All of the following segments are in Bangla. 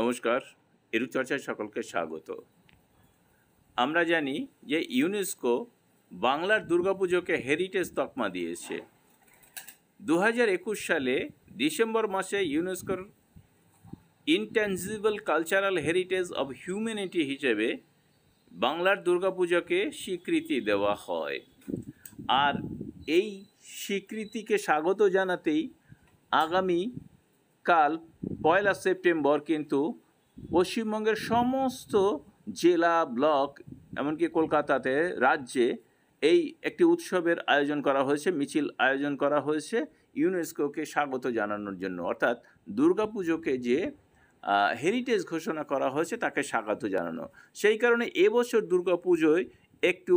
নমস্কার এরুচর্চায় সকলকে স্বাগত আমরা জানি যে ইউনেস্কো বাংলার দুর্গাপুজোকে হেরিটেজ তকমা দিয়েছে দু সালে ডিসেম্বর মাসে ইউনেস্কোর intangible cultural heritage of humanity হিসেবে বাংলার দুর্গাপুজোকে স্বীকৃতি দেওয়া হয় আর এই স্বীকৃতিকে স্বাগত জানাতেই আগামী কাল পয়লা সেপ্টেম্বর কিন্তু পশ্চিমবঙ্গের সমস্ত জেলা ব্লক এমনকি কলকাতাতে রাজ্যে এই একটি উৎসবের আয়োজন করা হয়েছে মিছিল আয়োজন করা হয়েছে ইউনেস্কোকে স্বাগত জানানোর জন্য অর্থাৎ দুর্গাপুজোকে যে হেরিটেজ ঘোষণা করা হয়েছে তাকে স্বাগত জানানো সেই কারণে এবছর দুর্গাপুজোয় একটু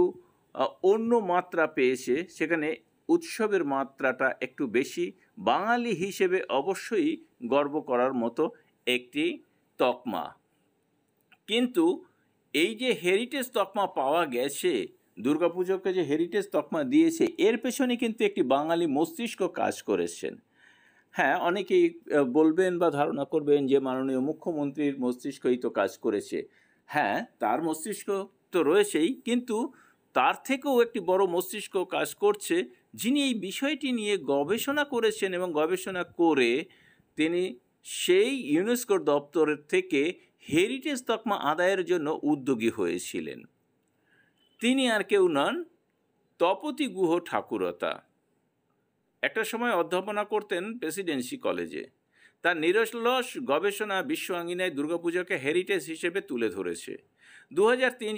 অন্য মাত্রা পেয়েছে সেখানে উৎসবের মাত্রাটা একটু বেশি বাঙালি হিসেবে অবশ্যই গর্ব করার মতো একটি তকমা কিন্তু এই যে হেরিটেজ তকমা পাওয়া গেছে দুর্গাপুজোকে যে হেরিটেজ তকমা দিয়েছে এর পেছনে কিন্তু একটি বাঙালি মস্তিষ্ক কাজ করেছেন হ্যাঁ অনেকেই বলবেন বা ধারণা করবেন যে মাননীয় মুখ্যমন্ত্রীর মস্তিষ্কই তো কাজ করেছে হ্যাঁ তার মস্তিষ্ক তো রয়েছেই কিন্তু তার থেকেও একটি বড় মস্তিষ্ক কাজ করছে যিনি এই বিষয়টি নিয়ে গবেষণা করেছেন এবং গবেষণা করে তিনি সেই ইউনেস্কোর দপ্তরের থেকে হেরিটেজ তকমা আদায়ের জন্য উদ্যোগী হয়েছিলেন তিনি আর কেউ নন তপতি গুহ ঠাকুরতা একটা সময় অধ্যাপনা করতেন প্রেসিডেন্সি কলেজে তার নিরলস গবেষণা বিশ্ব আঙ্গিনায় দুর্গাপুজোকে হেরিটেজ হিসেবে তুলে ধরেছে দু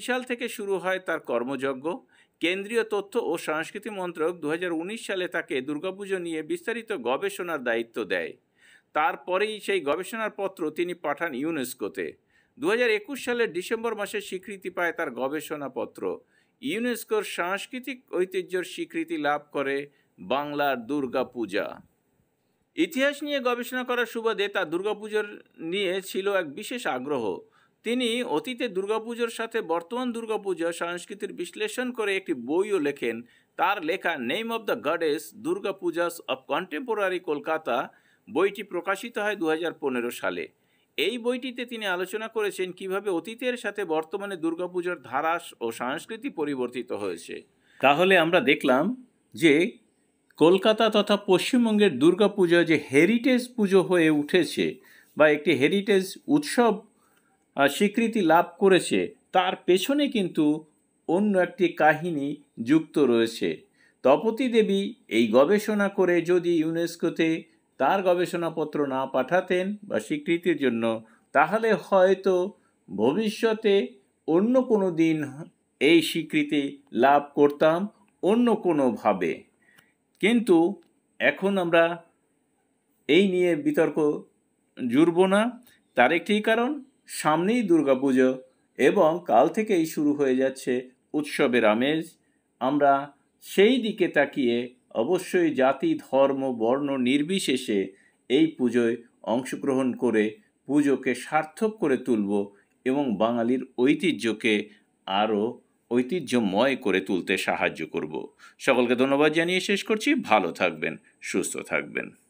সাল থেকে শুরু হয় তার কর্মযজ্ঞ কেন্দ্রীয় তথ্য ও সংস্কৃতি মন্ত্রক দু সালে তাকে দুর্গাপুজো নিয়ে বিস্তারিত গবেষণার দায়িত্ব দেয় তারপরেই সেই গবেষণার পত্র তিনি পাঠান ইউনেস্কোতে দু সালের ডিসেম্বর মাসে স্বীকৃতি পায় তার গবেষণাপত্র ইউনেস্কোর সাংস্কৃতিক ঐতিহ্যর স্বীকৃতি লাভ করে বাংলার দুর্গাপূজা ইতিহাস নিয়ে গবেষণা করার সুবাদে তার দুর্গাপুজোর নিয়ে ছিল এক বিশেষ আগ্রহ তিনি অতীতে দুর্গাপুজোর সাথে বর্তমান দুর্গাপুজোর সংস্কৃতির বিশ্লেষণ করে একটি বইও লেখেন তার লেখা name of the goddess Durga Pujas of contemporary Kolkata বইটি প্রকাশিত হয় দু সালে এই বইটিতে তিনি আলোচনা করেছেন কিভাবে অতীতের সাথে বর্তমানে দুর্গাপুজোর ধারা ও সংস্কৃতি পরিবর্তিত হয়েছে তাহলে আমরা দেখলাম যে কলকাতা তথা পশ্চিমবঙ্গের দুর্গাপুজো যে হেরিটেজ পুজো হয়ে উঠেছে বা একটি হেরিটেজ উৎসব স্বীকৃতি লাভ করেছে তার পেছনে কিন্তু অন্য একটি কাহিনী যুক্ত রয়েছে তপতী দেবী এই গবেষণা করে যদি ইউনেস্কোতে তার গবেষণাপত্র না পাঠাতেন বা স্বীকৃতির জন্য তাহলে হয়তো ভবিষ্যতে অন্য কোনো দিন এই স্বীকৃতি লাভ করতাম অন্য কোনোভাবে কিন্তু এখন আমরা এই নিয়ে বিতর্ক জুড়ব না তার একটি কারণ সামনেই দুর্গাপুজো এবং কাল থেকেই শুরু হয়ে যাচ্ছে উৎসবের আমেজ আমরা সেই দিকে তাকিয়ে অবশ্যই জাতি ধর্ম বর্ণ নির্বিশেষে এই পুজোয় অংশগ্রহণ করে পুজোকে সার্থক করে তুলব এবং বাঙালির ঐতিহ্যকে আরও ঐতিহ্যময় করে তুলতে সাহায্য করব সকলকে ধন্যবাদ জানিয়ে শেষ করছি ভালো থাকবেন সুস্থ থাকবেন